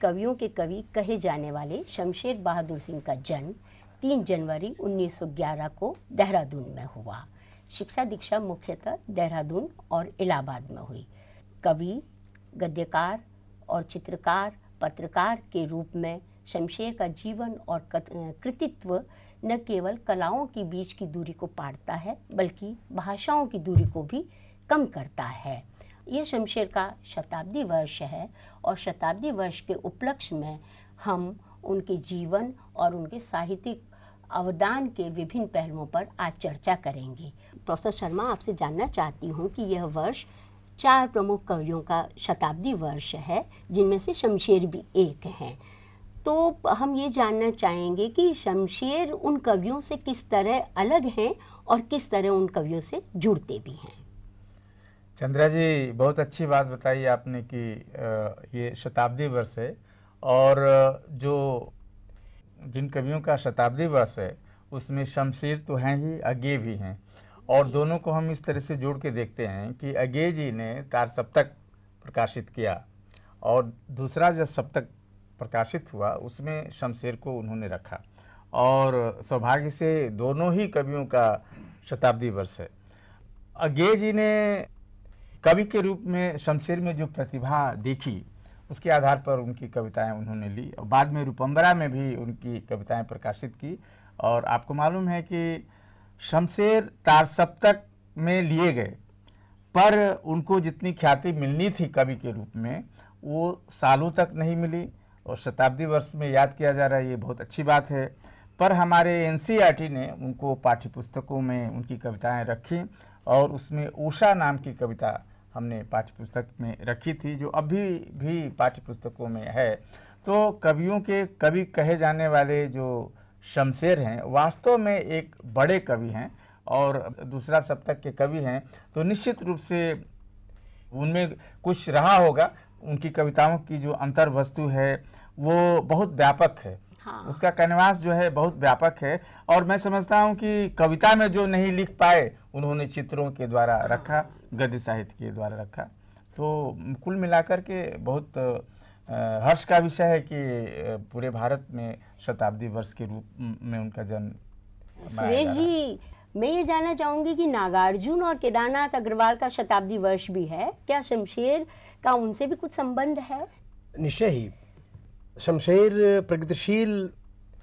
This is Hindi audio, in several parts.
कवियों के कवि कहे जाने वाले शमशेर बहादुर सिंह का जन्म 3 जनवरी 1911 को देहरादून में हुआ शिक्षा दीक्षा मुख्यतः देहरादून और इलाहाबाद में हुई कवि गद्यकार और चित्रकार पत्रकार के रूप में शमशेर का जीवन और कृतित्व न केवल कलाओं के बीच की दूरी को पाटता है बल्कि भाषाओं की दूरी को भी कम करता है यह शमशेर का शताब्दी वर्ष है और शताब्दी वर्ष के उपलक्ष्य में हम उनके जीवन और उनके साहित्यिक अवदान के विभिन्न पहलुओं पर आज चर्चा करेंगे प्रोफेसर शर्मा आपसे जानना चाहती हूँ कि यह वर्ष चार प्रमुख कवियों का शताब्दी वर्ष है जिनमें से शमशेर भी एक हैं तो हम ये जानना चाहेंगे कि शमशेर उन कवियों से किस तरह अलग हैं और किस तरह उन कवियों से जुड़ते भी हैं चंद्रा जी बहुत अच्छी बात बताई आपने कि ये शताब्दी वर्ष है और जो जिन कवियों का शताब्दी वर्ष है उसमें शमशीर तो हैं ही अगे भी हैं और दोनों को हम इस तरह से जोड़ के देखते हैं कि अगे जी ने तार सप्तक प्रकाशित किया और दूसरा जब सप्तक प्रकाशित हुआ उसमें शमशेर को उन्होंने रखा और सौभाग्य से दोनों ही कवियों का शताब्दी वर्ष है अगे जी ने कवि के रूप में शमशेर में जो प्रतिभा देखी उसके आधार पर उनकी कविताएं उन्होंने ली और बाद में रूपम्बरा में भी उनकी कविताएं प्रकाशित की और आपको मालूम है कि शमशेर तार सप्तक में लिए गए पर उनको जितनी ख्याति मिलनी थी कवि के रूप में वो सालों तक नहीं मिली और शताब्दी वर्ष में याद किया जा रहा है ये बहुत अच्छी बात है पर हमारे एन ने उनको पाठ्यपुस्तकों में उनकी कविताएँ रखी और उसमें ऊषा नाम की कविता हमने पाठ्य पुस्तक में रखी थी जो अभी भी पाठ्य पुस्तकों में है तो कवियों के कवि कहे जाने वाले जो शमशेर हैं वास्तव में एक बड़े कवि हैं और दूसरा सप्तक के कवि हैं तो निश्चित रूप से उनमें कुछ रहा होगा उनकी कविताओं की जो अंतर वस्तु है वो बहुत व्यापक है हाँ। उसका कैनवास जो है बहुत व्यापक है और मैं समझता हूँ कि कविता में जो नहीं लिख पाए उन्होंने चित्रों के द्वारा हाँ। रखा गद्य साहित्य के द्वारा रखा तो कुल मिलाकर के बहुत हर्ष का विषय है कि पूरे भारत में शताब्दी वर्ष के रूप में उनका जन्म सुरेश जी मैं ये जानना चाहूंगी कि नागार्जुन और केदारनाथ अग्रवाल का शताब्दी वर्ष भी है क्या शमशेर का उनसे भी कुछ संबंध है निश्चय ही शमशेर प्रगतिशील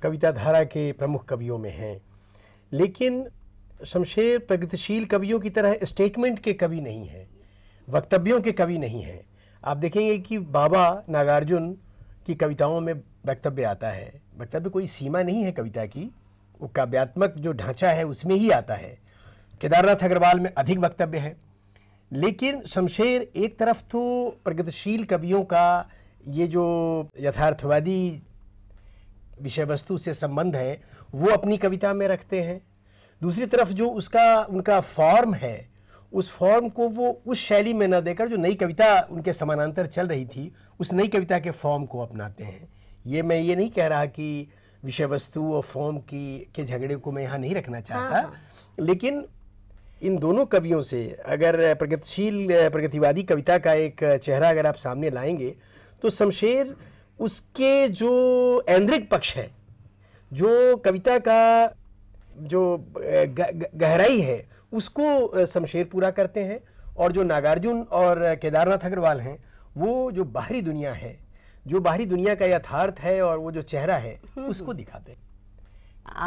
कविता धारा के प्रमुख कवियों में हैं लेकिन शमशेर प्रगतिशील कवियों की तरह स्टेटमेंट के कवि नहीं हैं वक्तव्यों के कवि नहीं हैं आप देखेंगे कि बाबा नागार्जुन की कविताओं में वक्तव्य आता है वक्तव्य कोई सीमा नहीं है कविता की वो काव्यात्मक जो ढांचा है उसमें ही आता है केदारनाथ अग्रवाल में अधिक वक्तव्य है लेकिन शमशेर एक तरफ तो प्रगतिशील कवियों का ये जो यथार्थवादी विषय वस्तु से संबंध है वो अपनी कविता में रखते हैं दूसरी तरफ जो उसका उनका फॉर्म है उस फॉर्म को वो उस शैली में ना देकर जो नई कविता उनके समानांतर चल रही थी उस नई कविता के फॉर्म को अपनाते हैं ये मैं ये नहीं कह रहा कि विषय वस्तु और फॉर्म की के झगड़े को मैं यहाँ नहीं रखना चाहता हाँ, हाँ। लेकिन इन दोनों कवियों से अगर प्रगतिशील प्रगतिवादी कविता का एक चेहरा अगर आप सामने लाएंगे तो शमशेर उसके जो ऐन्द्रिक पक्ष है जो कविता का जो गहराई है उसको शमशेर पूरा करते हैं और जो नागार्जुन और केदारनाथ अग्रवाल हैं वो जो बाहरी दुनिया है जो बाहरी दुनिया का यथार्थ है और वो जो चेहरा है हम्म। उसको दिखाते हैं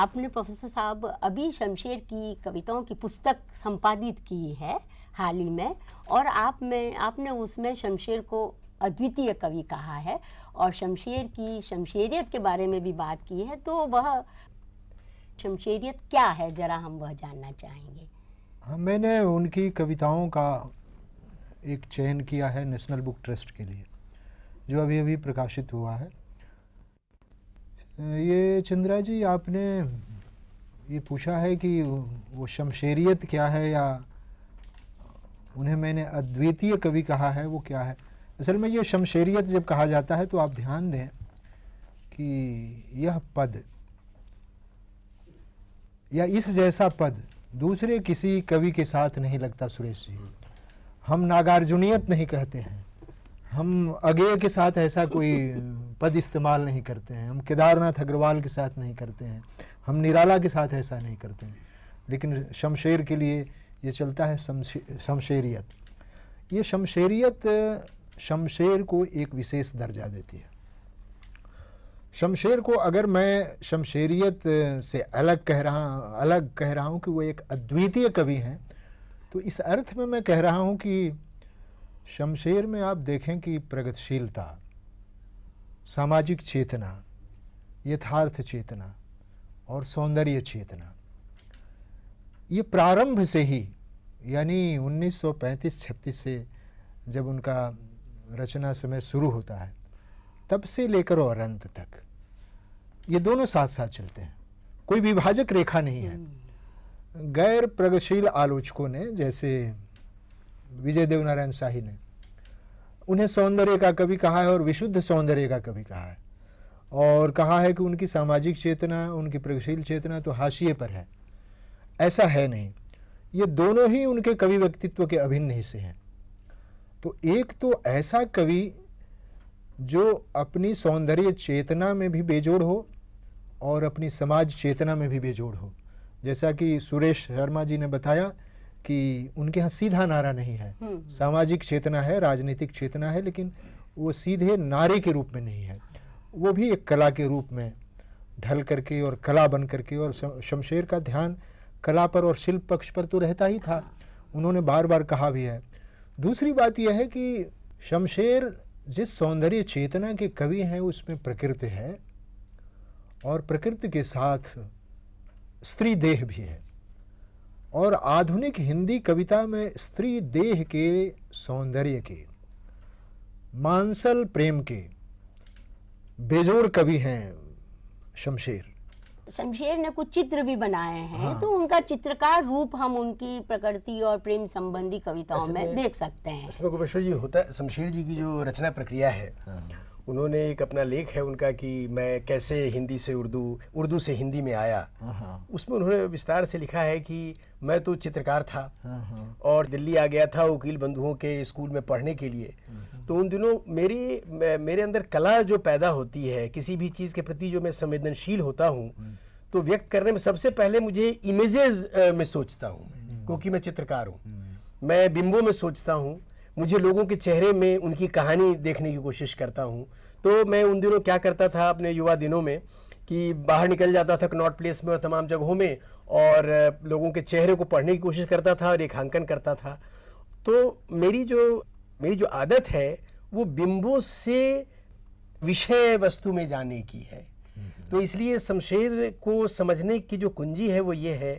आपने प्रोफेसर साहब अभी शमशेर की कविताओं की पुस्तक संपादित की है हाल ही में और आप में आपने उसमें शमशेर को अद्वितीय कवि कहा है और शमशेर की शमशेरियत के बारे में भी बात की है तो वह शमशेरियत क्या है जरा हम वह जानना चाहेंगे हाँ मैंने उनकी कविताओं का एक चयन किया है नेशनल बुक ट्रस्ट के लिए जो अभी अभी प्रकाशित हुआ है ये चंद्रा जी आपने ये पूछा है कि वो शमशेरियत क्या है या उन्हें मैंने अद्वितीय कवि कहा है वो क्या है असल में ये शमशेरियत जब कहा जाता है तो आप ध्यान दें कि यह पद या इस जैसा पद दूसरे किसी कवि के साथ नहीं लगता सुरेश जी हम नागार्जुनियत नहीं कहते हैं हम अगे के साथ ऐसा कोई पद इस्तेमाल नहीं करते हैं हम केदारनाथ अग्रवाल के साथ नहीं करते हैं हम निराला के साथ ऐसा नहीं करते हैं लेकिन शमशेर के लिए ये चलता है शमशेरियत ये शमशेरियत शमशेर को एक विशेष दर्जा देती है शमशेर को अगर मैं शमशेरियत से अलग कह रहा अलग कह रहा हूँ कि वो एक अद्वितीय कवि हैं तो इस अर्थ में मैं कह रहा हूँ कि शमशेर में आप देखें कि प्रगतिशीलता सामाजिक चेतना यथार्थ चेतना और सौंदर्य चेतना ये प्रारंभ से ही यानी 1935-36 से जब उनका रचना समय शुरू होता है तब से लेकर और अंत तक ये दोनों साथ साथ चलते हैं कोई विभाजक रेखा नहीं है हम्म। गैर प्रगतिशील आलोचकों ने जैसे विजय देवनारायण शाही ने उन्हें सौंदर्य का कवि कहा है और विशुद्ध सौंदर्य का कवि कहा है और कहा है कि उनकी सामाजिक चेतना उनकी प्रगतिशील चेतना तो हाशिए पर है ऐसा है नहीं ये दोनों ही उनके कवि व्यक्तित्व के अभिन्न हिस्से हैं तो एक तो ऐसा कवि जो अपनी सौंदर्य चेतना में भी बेजोड़ हो और अपनी समाज चेतना में भी बेजोड़ हो जैसा कि सुरेश शर्मा जी ने बताया कि उनके यहाँ सीधा नारा नहीं है हम्म। सामाजिक चेतना है राजनीतिक चेतना है लेकिन वो सीधे नारे के रूप में नहीं है वो भी एक कला के रूप में ढल करके और कला बन करके और शमशेर का ध्यान कला पर और शिल्प पक्ष पर तो रहता ही था उन्होंने बार बार कहा भी है दूसरी बात यह है कि शमशेर जिस सौंदर्य चेतना के कवि हैं उसमें प्रकृति है और प्रकृति के साथ स्त्री देह भी है और आधुनिक हिंदी कविता में स्त्री देह के सौंदर्य के मांसल प्रेम के बेजोड़ कवि हैं शमशेर शमशेर ने कुछ चित्र भी बनाए हैं हाँ। तो उनका चित्रकार रूप हम उनकी प्रकृति और प्रेम संबंधी कविताओं में, में देख सकते हैं जी होता है शमशेर जी की जो रचना प्रक्रिया है हाँ। उन्होंने एक अपना लेख है उनका कि मैं कैसे हिंदी से उर्दू उर्दू से हिंदी में आया हाँ। उसमें उन्होंने विस्तार से लिखा है कि मैं तो चित्रकार था हाँ, हाँ। और दिल्ली आ गया था वकील बंधुओं के स्कूल में पढ़ने के लिए तो उन दिनों मेरी मेरे अंदर कला जो पैदा होती है किसी भी चीज़ के प्रति जो मैं संवेदनशील होता हूँ तो व्यक्त करने में सबसे पहले मुझे इमेजेस में सोचता हूँ क्योंकि मैं चित्रकार हूँ मैं बिंबों में सोचता हूँ मुझे लोगों के चेहरे में उनकी कहानी देखने की कोशिश करता हूँ तो मैं उन दिनों क्या करता था अपने युवा दिनों में कि बाहर निकल जाता था नॉर्थ प्लेस में और तमाम जगहों में और लोगों के चेहरे को पढ़ने की कोशिश करता था और रेखांकन करता था तो मेरी जो मेरी जो आदत है वो बिंबों से विषय वस्तु में जाने की है हम्म। तो इसलिए शमशेर को समझने की जो कुंजी है वो ये है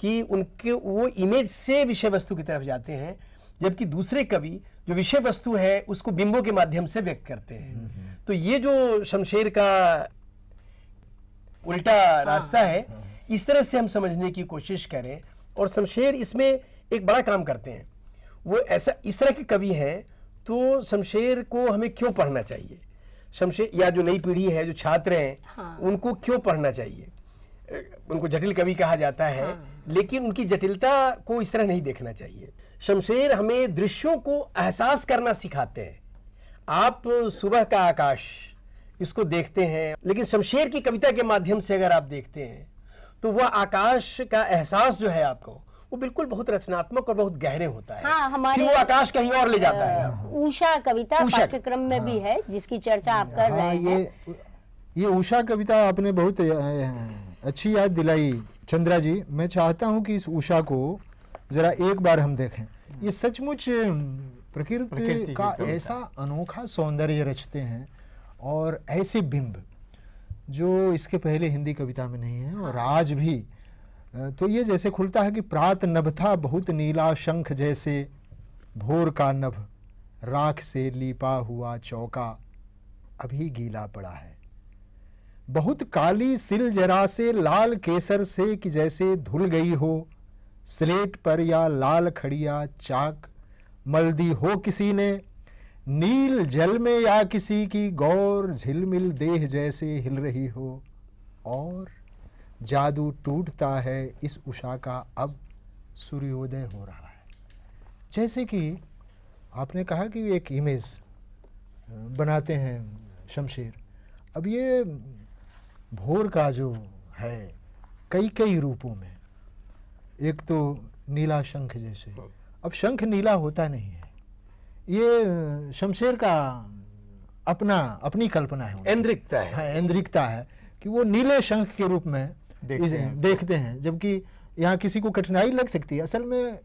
कि उनके वो इमेज से विषय वस्तु की तरफ जाते हैं जबकि दूसरे कवि जो विषय वस्तु है उसको बिंबों के माध्यम से व्यक्त करते हैं हम्म, हम्म। तो ये जो शमशेर का उल्टा हाँ। रास्ता है हाँ। इस तरह से हम समझने की कोशिश करें और शमशेर इसमें एक बड़ा काम करते हैं वो ऐसा इस तरह के कवि हैं तो शमशेर को हमें क्यों पढ़ना चाहिए शमशेर या जो नई पीढ़ी है जो छात्र हैं हाँ। उनको क्यों पढ़ना चाहिए उनको जटिल कवि कहा जाता है हाँ। लेकिन उनकी जटिलता को इस तरह नहीं देखना चाहिए शमशेर हमें दृश्यों को एहसास करना सिखाते हैं आप सुबह का आकाश इसको देखते हैं लेकिन शमशेर की कविता के माध्यम से अगर आप देखते हैं तो वह आकाश का एहसास जो है आपको वो बिल्कुल बहुत रचनात्मक और बहुत गहरे होता है हाँ, कि वो आकाश कहीं और ले जाता है ऊषा कविता पाठ्यक्रम में हाँ, भी है जिसकी चर्चा आप कर हाँ, रहे हैं ये ये उषा कविता आपने बहुत अच्छी याद दिलाई चंद्रा जी मैं चाहता हूँ कि इस उषा को जरा एक बार हम देखें ये सचमुच प्रकृति, का ऐसा अनोखा सौंदर्य रचते हैं और ऐसे बिंब जो इसके पहले हिंदी कविता में नहीं है और आज भी तो ये जैसे खुलता है कि प्रात नभथा बहुत नीला शंख जैसे भोर का नभ राख से लीपा हुआ चौका अभी गीला पड़ा है बहुत काली सिल जरा से लाल केसर से कि जैसे धुल गई हो स्लेट पर या लाल खड़िया चाक मलदी हो किसी ने नील जल में या किसी की गौर झिलमिल देह जैसे हिल रही हो और जादू टूटता है इस उषा का अब सूर्योदय हो रहा है जैसे कि आपने कहा कि एक इमेज बनाते हैं शमशेर अब ये भोर का जो है कई कई रूपों में एक तो नीला शंख जैसे हाँ। अब शंख नीला होता नहीं है ये शमशेर का अपना अपनी कल्पना है इंद्रिकता है हाँ ऐन्द्रिकता है कि वो नीले शंख के रूप में देखते हैं, देखते हैं जबकि यहाँ किसी को कठिनाई लग सकती है असल में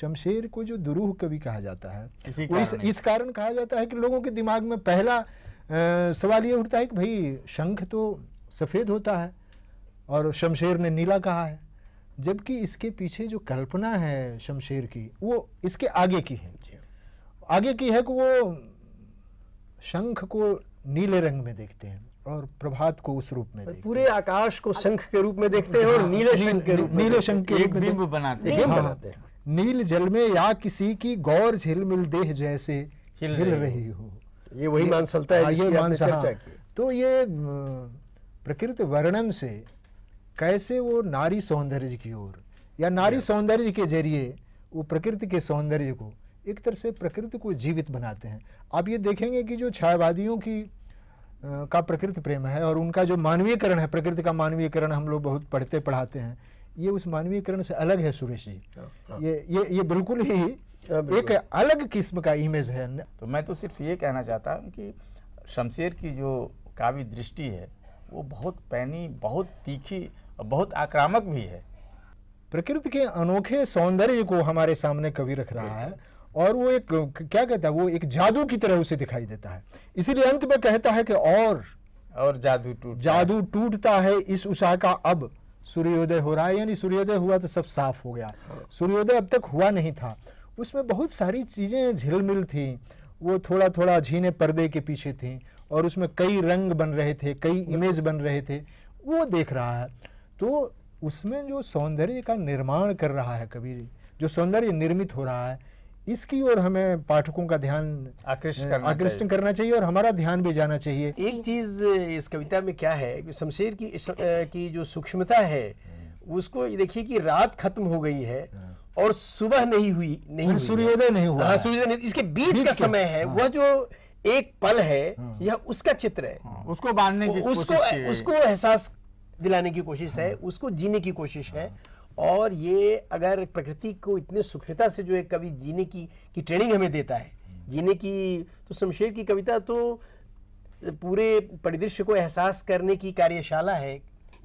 शमशेर को जो दुरूह कवि कहा जाता है वो इस, इस कारण कहा जाता है कि लोगों के दिमाग में पहला आ, सवाल ये उठता है कि भाई शंख तो सफ़ेद होता है और शमशेर ने नीला कहा है जबकि इसके पीछे जो कल्पना है शमशेर की वो इसके आगे की है आगे की है कि वो शंख को नीले रंग में देखते हैं और प्रभात को उस रूप में देखते पूरे आकाश को शंख के रूप में देखते हैं और हाँ। नीले शंख के रूप नीले शंख के एक बिंब बनाते हैं हाँ। बनाते हैं नील जल में या किसी की गौर झिलमिल देह जैसे हिल, हिल रही हो ये वही मानसलता है हाँ, ये मानसलता तो ये प्रकृति वर्णन से कैसे वो नारी सौंदर्य की ओर या नारी सौंदर्य के जरिए वो प्रकृति के सौंदर्य को एक तरह से प्रकृति को जीवित बनाते हैं आप ये देखेंगे कि जो छायावादियों की आ, का प्रकृति प्रेम है और उनका जो मानवीयकरण है प्रकृति का मानवीयकरण हम लोग बहुत पढ़ते पढ़ाते हैं ये उस मानवीयकरण से अलग है सुरेश जी ये ये ये बिल्कुल ही एक अलग किस्म का इमेज है तो मैं तो सिर्फ ये कहना चाहता हूँ कि शमशेर की जो काव्य दृष्टि है वो बहुत पैनी बहुत तीखी और बहुत आक्रामक भी है प्रकृति के अनोखे सौंदर्य को हमारे सामने कवि रख रहा है और वो एक क्या कहता है वो एक जादू की तरह उसे दिखाई देता है इसीलिए अंत में कहता है कि और और जादू टूट जादू टूटता है इस उषा का अब सूर्योदय हो रहा है यानी सूर्योदय हुआ तो सब साफ हो गया सूर्योदय अब तक हुआ नहीं था उसमें बहुत सारी चीज़ें झिलमिल थी वो थोड़ा थोड़ा झीने पर्दे के पीछे थी और उसमें कई रंग बन रहे थे कई इमेज बन रहे थे वो देख रहा है तो उसमें जो सौंदर्य का निर्माण कर रहा है कबीर जो सौंदर्य निर्मित हो रहा है इसकी ओर हमें पाठकों का ध्यान आकृष्ट करना आकृष्ट करना चाहिए और हमारा ध्यान भी जाना चाहिए एक चीज इस कविता में क्या है कि शमशेर की की जो सूक्ष्मता है उसको देखिए कि रात खत्म हो गई है और सुबह नहीं हुई नहीं हाँ, सूर्योदय नहीं हुआ हाँ, सूर्योदय नहीं इसके बीच का समय है हाँ। वह जो एक पल है यह उसका चित्र है उसको बांधने की उसको उसको एहसास दिलाने की कोशिश है हाँ। उसको जीने की कोशिश है और ये अगर प्रकृति को इतने सूक्ष्मता से जो है कवि जीने की की ट्रेनिंग हमें देता है जीने की तो शमशेर की कविता तो पूरे परिदृश्य को एहसास करने की कार्यशाला है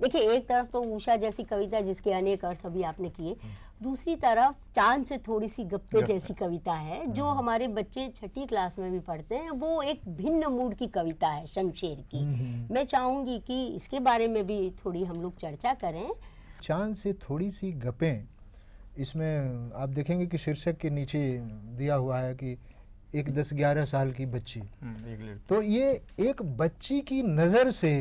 देखिए एक तरफ तो उषा जैसी कविता जिसके अनेक अर्थ अभी आपने किए हम्म। दूसरी तरफ चांद से थोड़ी सी गप्पे जैसी कविता है जो हम्म। हमारे बच्चे छठी क्लास में भी पढ़ते हैं वो एक भिन्न मूड की कविता है शमशेर की हम्म। मैं चाहूंगी कि इसके बारे में भी थोड़ी हम लोग चर्चा करें चांद से थोड़ी सी गपें इसमें आप देखेंगे कि शीर्षक के नीचे दिया हुआ है कि एक दस ग्यारह साल की बच्ची तो ये एक बच्ची की नज़र से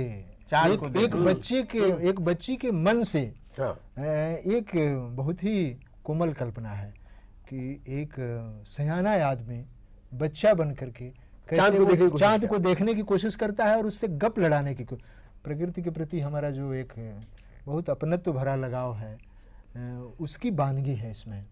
चांद को एक बच्चे के हाँ। एक बच्ची के मन से हाँ। एक बहुत ही कोमल कल्पना है कि एक सयाना आदमी बच्चा बन करके चांद को देखने चांद को देखने की कोशिश करता है और उससे गप लड़ाने की प्रकृति के प्रति हमारा जो एक बहुत अपनत्व भरा लगाव है उसकी बानगी है इसमें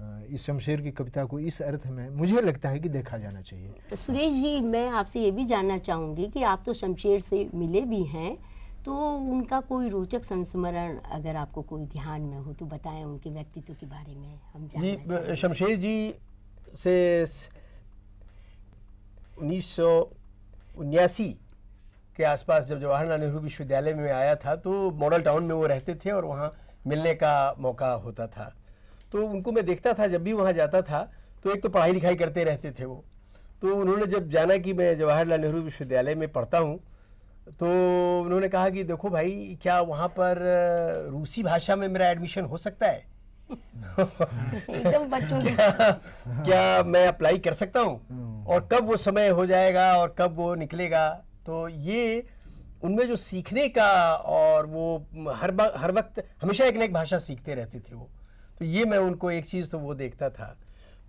इस शमशेर की कविता को इस अर्थ में मुझे लगता है कि देखा जाना चाहिए तो सुरेश जी मैं आपसे ये भी जानना चाहूँगी कि आप तो शमशेर से मिले भी हैं तो उनका कोई रोचक संस्मरण अगर आपको कोई ध्यान में हो तो बताएं उनके व्यक्तित्व के बारे में हम जी शमशेर जी से उन्नीस के आसपास जब जवाहरलाल नेहरू विश्वविद्यालय में आया था तो मॉडल टाउन में वो रहते थे और वहाँ मिलने का मौका होता था तो उनको मैं देखता था जब भी वहाँ जाता था तो एक तो पढ़ाई लिखाई करते रहते थे वो तो उन्होंने जब जाना कि मैं जवाहरलाल नेहरू विश्वविद्यालय में पढ़ता हूँ तो उन्होंने कहा कि देखो भाई क्या वहाँ पर रूसी भाषा में मेरा एडमिशन हो सकता है बच्चों क्या, क्या मैं अप्लाई कर सकता हूँ हम्म। और कब वो समय हो जाएगा और कब वो निकलेगा तो ये उनमें जो सीखने का और वो हर हर वक्त हमेशा एक ना एक भाषा सीखते रहते थे वो तो ये मैं उनको एक चीज़ तो वो देखता था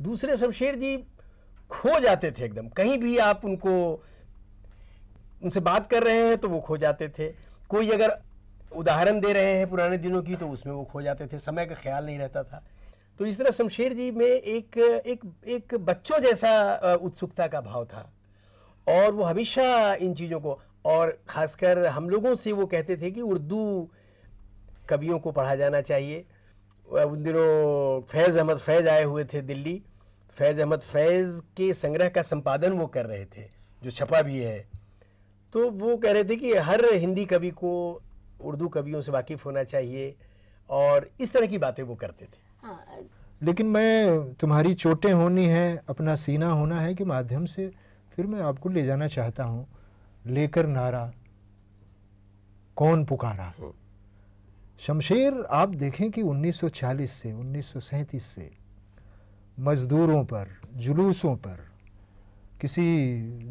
दूसरे शमशेर जी खो जाते थे एकदम कहीं भी आप उनको उनसे बात कर रहे हैं तो वो खो जाते थे कोई अगर उदाहरण दे रहे हैं पुराने दिनों की तो उसमें वो खो जाते थे समय का ख्याल नहीं रहता था तो इस तरह शमशेर जी में एक एक एक बच्चों जैसा उत्सुकता का भाव था और वो हमेशा इन चीज़ों को और ख़ासकर हम लोगों से वो कहते थे कि उर्दू कवियों को पढ़ा जाना चाहिए उन दिनों फैज़ अहमद फैज़ आए हुए थे दिल्ली फैज़ अहमद फैज़ के संग्रह का संपादन वो कर रहे थे जो छपा भी है तो वो कह रहे थे कि हर हिंदी कवि को उर्दू कवियों से वाकिफ़ होना चाहिए और इस तरह की बातें वो करते थे हाँ, लेकिन मैं तुम्हारी चोटें होनी हैं अपना सीना होना है कि माध्यम से फिर मैं आपको ले जाना चाहता हूँ लेकर नारा कौन पुकारा हम्म। शमशेर आप देखें कि 1940 से 1937 से मज़दूरों पर जुलूसों पर किसी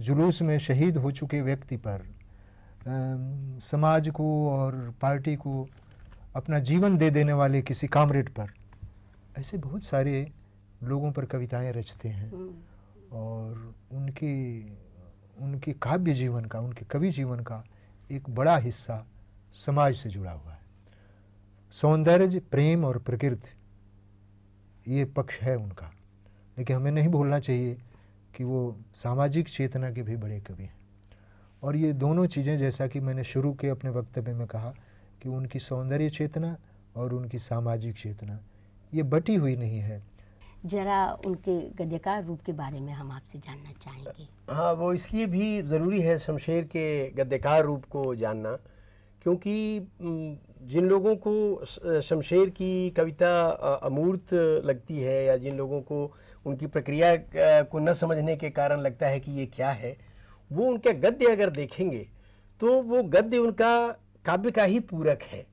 जुलूस में शहीद हो चुके व्यक्ति पर आ, समाज को और पार्टी को अपना जीवन दे देने वाले किसी कामरेड पर ऐसे बहुत सारे लोगों पर कविताएं रचते हैं हम्म। और उनकी उनके काव्य जीवन का उनके कवि जीवन का एक बड़ा हिस्सा समाज से जुड़ा हुआ है सौंदर्य प्रेम और प्रकृति ये पक्ष है उनका लेकिन हमें नहीं भूलना चाहिए कि वो सामाजिक चेतना के भी बड़े कवि हैं और ये दोनों चीज़ें जैसा कि मैंने शुरू के अपने वक्तव्य में कहा कि उनकी सौंदर्य चेतना और उनकी सामाजिक चेतना ये बटी हुई नहीं है जरा उनके गद्यकार रूप के बारे में हम आपसे जानना चाहेंगे हाँ वो इसलिए भी ज़रूरी है शमशेर के गद्यकार रूप को जानना क्योंकि जिन लोगों को शमशेर की कविता अमूर्त लगती है या जिन लोगों को उनकी प्रक्रिया को न समझने के कारण लगता है कि ये क्या है वो उनके गद्य अगर देखेंगे तो वो गद्य उनका काव्य का ही पूरक है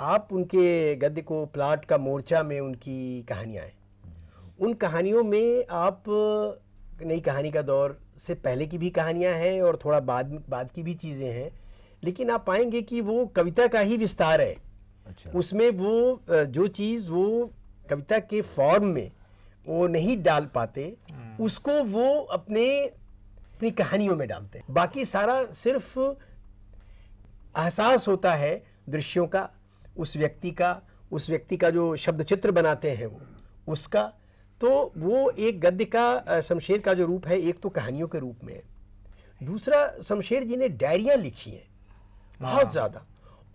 आप उनके गद्य को प्लाट का मोर्चा में उनकी कहानियाँ हैं उन कहानियों में आप नई कहानी का दौर से पहले की भी कहानियाँ हैं और थोड़ा बाद बाद की भी चीज़ें हैं लेकिन आप पाएंगे कि वो कविता का ही विस्तार है अच्छा। उसमें वो जो चीज़ वो कविता के फॉर्म में वो नहीं डाल पाते हम्म। उसको वो अपने अपनी कहानियों में डालते हैं बाकी सारा सिर्फ एहसास होता है दृश्यों का उस व्यक्ति का उस व्यक्ति का जो शब्द चित्र बनाते हैं वो उसका तो वो एक गद्य का शमशेर का जो रूप है एक तो कहानियों के रूप में है दूसरा शमशेर जी ने डायरियाँ लिखी हैं बहुत हाँ। ज़्यादा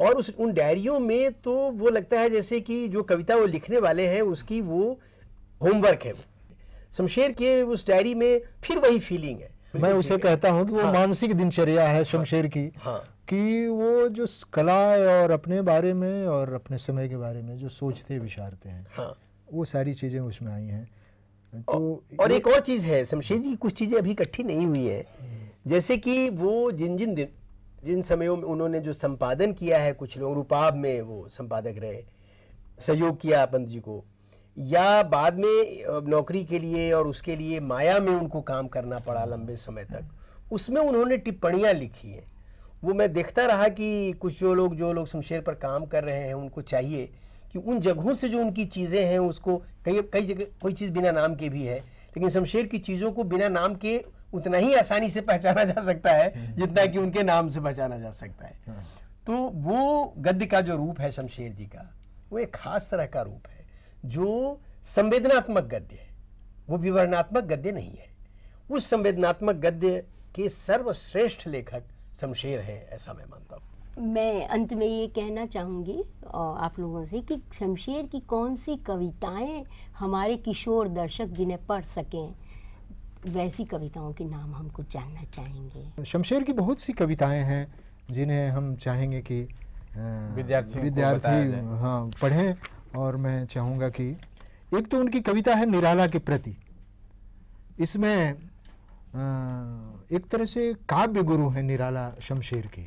और उस उन डायरियों में तो वो लगता है जैसे कि जो कविता वो लिखने वाले हैं उसकी वो होमवर्क है वो शमशेर के उस डायरी में फिर वही फीलिंग है मैं उसे कहता हूँ कि वो हाँ। मानसिक दिनचर्या है हाँ। शमशेर हाँ। की हाँ। कि वो जो कला और अपने बारे में और अपने समय के बारे में जो सोचते विचारते हैं हाँ। वो सारी चीज़ें उसमें आई हैं तो और एक और चीज़ है शमशेर जी कुछ चीज़ें अभी इकट्ठी नहीं हुई है हम्म। जैसे कि वो जिन जिन दिन जिन समयों में उन्होंने जो संपादन किया है कुछ लोग रूपाब में वो संपादक रहे सहयोग किया पंत जी को या बाद में नौकरी के लिए और उसके लिए माया में उनको काम करना पड़ा लंबे समय तक उसमें उन्होंने टिप्पणियाँ लिखी हैं वो मैं देखता रहा कि कुछ जो लोग जो लोग शमशेर पर काम कर रहे हैं उनको चाहिए कि उन जगहों से जो उनकी चीज़ें हैं उसको कई कई जगह कोई चीज़ बिना नाम के भी है लेकिन शमशेर की चीज़ों को बिना नाम के उतना ही आसानी से पहचाना जा सकता है हम्म। जितना कि उनके नाम से पहचाना जा सकता है हाँ। तो वो गद्य का जो रूप है शमशेर जी का वो एक खास तरह का रूप है जो संवेदनात्मक गद्य है वो विवरणात्मक गद्य नहीं है उस संवेदनात्मक गद्य के सर्वश्रेष्ठ लेखक शमशेर है ऐसा मैं मानता हूँ मैं अंत में ये कहना चाहूँगी आप लोगों से कि शमशेर की कौन सी कविताएं हमारे किशोर दर्शक जिन्हें पढ़ सकें वैसी कविताओं के नाम हम कुछ जानना चाहेंगे शमशेर की बहुत सी कविताएं हैं जिन्हें हम चाहेंगे कि विद्यार्थी विद्यार्थी हाँ पढ़ें और मैं चाहूँगा कि एक तो उनकी कविता है निराला के प्रति इसमें एक तरह से काव्य गुरु हैं निराला शमशेर के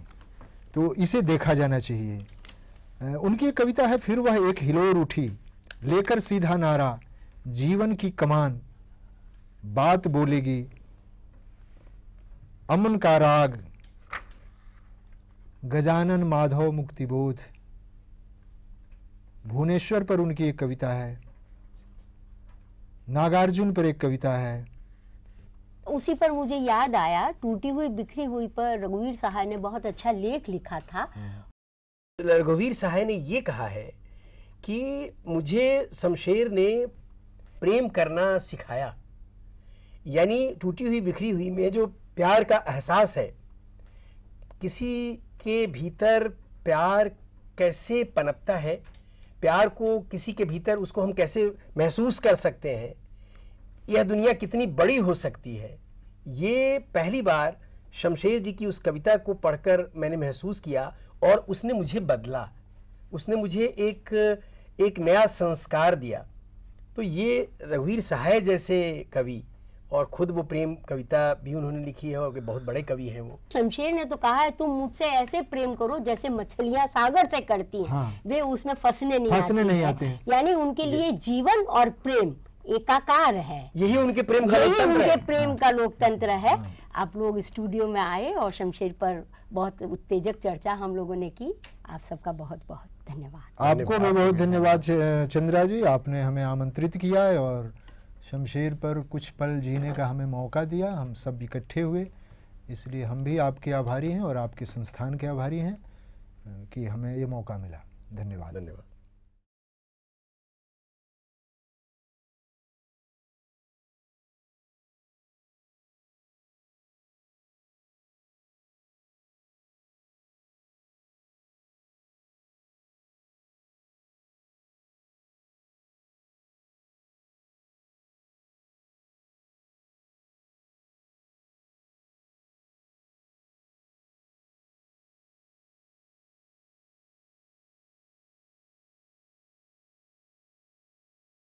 तो इसे देखा जाना चाहिए उनकी एक कविता है फिर वह एक हिलोर उठी लेकर सीधा नारा जीवन की कमान बात बोलेगी अमन का राग गजानन माधव मुक्तिबोध भुवनेश्वर पर उनकी एक कविता है नागार्जुन पर एक कविता है उसी पर मुझे याद आया टूटी हुई बिखरी हुई पर रघुवीर सहाय ने बहुत अच्छा लेख लिखा था रघुवीर सहाय ने ये कहा है कि मुझे शमशेर ने प्रेम करना सिखाया यानी टूटी हुई बिखरी हुई में जो प्यार का एहसास है किसी के भीतर प्यार कैसे पनपता है प्यार को किसी के भीतर उसको हम कैसे महसूस कर सकते हैं यह दुनिया कितनी बड़ी हो सकती है ये पहली बार शमशेर जी की उस कविता को पढ़कर मैंने महसूस किया और उसने मुझे बदला उसने मुझे एक एक नया संस्कार दिया तो ये रघुवीर सहाय जैसे कवि और खुद वो प्रेम कविता भी उन्होंने लिखी है और बहुत बड़े कवि हैं वो शमशेर ने तो कहा है तुम मुझसे ऐसे प्रेम करो जैसे मछलियां सागर से करती हैं हाँ। वे उसमें फंसने नहीं फसने नहीं आते हैं यानी उनके लिए जीवन और प्रेम एकाकार है यही उनके प्रेम का यही उनके प्रेम का हाँ। लोकतंत्र है हाँ। आप लोग स्टूडियो में आए और शमशेर पर बहुत उत्तेजक चर्चा हम लोगों ने की आप सबका बहुत बहुत धन्यवाद आपको भी बहुत धन्यवाद चंद्रा जी आपने हमें आमंत्रित किया है और शमशेर पर कुछ पल जीने का हमें मौका दिया हम सब इकट्ठे हुए इसलिए हम भी आपके आभारी हैं और आपके संस्थान के आभारी हैं कि हमें ये मौका मिला धन्यवाद धन्यवाद